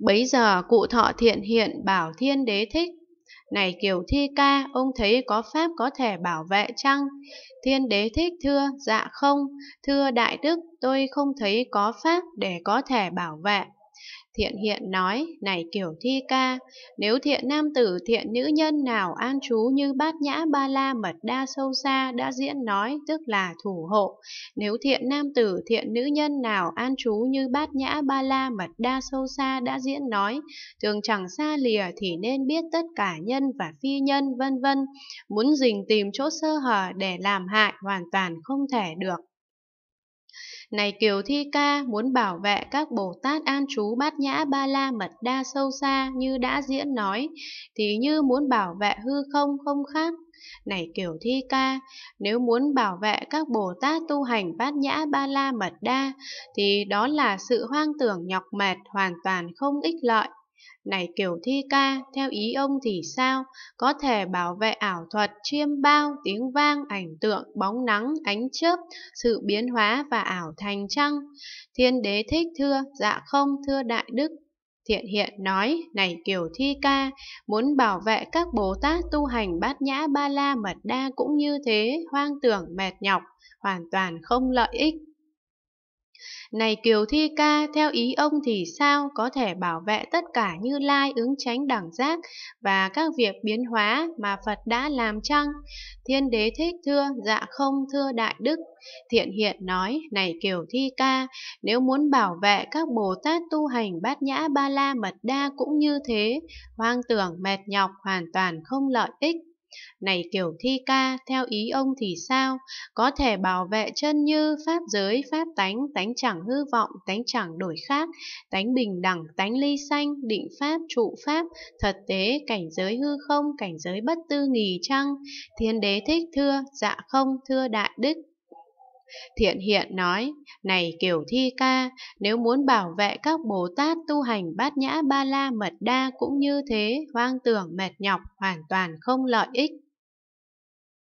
Bấy giờ cụ thọ thiện hiện bảo thiên đế thích. Này Kiều Thi Ca, ông thấy có pháp có thể bảo vệ chăng? Thiên đế thích thưa, dạ không. Thưa Đại Đức, tôi không thấy có pháp để có thể bảo vệ. Thiện hiện nói, này kiểu thi ca, nếu thiện nam tử thiện nữ nhân nào an trú như bát nhã ba la mật đa sâu xa đã diễn nói, tức là thủ hộ. Nếu thiện nam tử thiện nữ nhân nào an trú như bát nhã ba la mật đa sâu xa đã diễn nói, thường chẳng xa lìa thì nên biết tất cả nhân và phi nhân vân vân, muốn dình tìm chỗ sơ hở để làm hại hoàn toàn không thể được. Này Kiều Thi Ca muốn bảo vệ các Bồ Tát an chú bát nhã ba la mật đa sâu xa như đã diễn nói, thì như muốn bảo vệ hư không không khác. Này Kiều Thi Ca, nếu muốn bảo vệ các Bồ Tát tu hành bát nhã ba la mật đa, thì đó là sự hoang tưởng nhọc mệt hoàn toàn không ích lợi. Này kiểu thi ca, theo ý ông thì sao? Có thể bảo vệ ảo thuật, chiêm bao, tiếng vang, ảnh tượng, bóng nắng, ánh chớp, sự biến hóa và ảo thành trăng. Thiên đế thích thưa, dạ không thưa đại đức. Thiện hiện nói, này kiểu thi ca, muốn bảo vệ các Bồ Tát tu hành bát nhã ba la mật đa cũng như thế, hoang tưởng mệt nhọc, hoàn toàn không lợi ích. Này Kiều Thi Ca, theo ý ông thì sao có thể bảo vệ tất cả như lai ứng tránh đẳng giác và các việc biến hóa mà Phật đã làm chăng? Thiên đế thích thưa, dạ không thưa đại đức. Thiện hiện nói, này Kiều Thi Ca, nếu muốn bảo vệ các Bồ Tát tu hành bát nhã ba la mật đa cũng như thế, hoang tưởng mệt nhọc hoàn toàn không lợi ích. Này kiểu thi ca, theo ý ông thì sao? Có thể bảo vệ chân như pháp giới, pháp tánh, tánh chẳng hư vọng, tánh chẳng đổi khác, tánh bình đẳng, tánh ly sanh, định pháp, trụ pháp, thật tế, cảnh giới hư không, cảnh giới bất tư nghì trăng. Thiên đế thích thưa, dạ không, thưa đại đức. Thiện hiện nói, này Kiều Thi Ca, nếu muốn bảo vệ các Bồ Tát tu hành bát nhã ba la mật đa cũng như thế, hoang tưởng mệt nhọc hoàn toàn không lợi ích.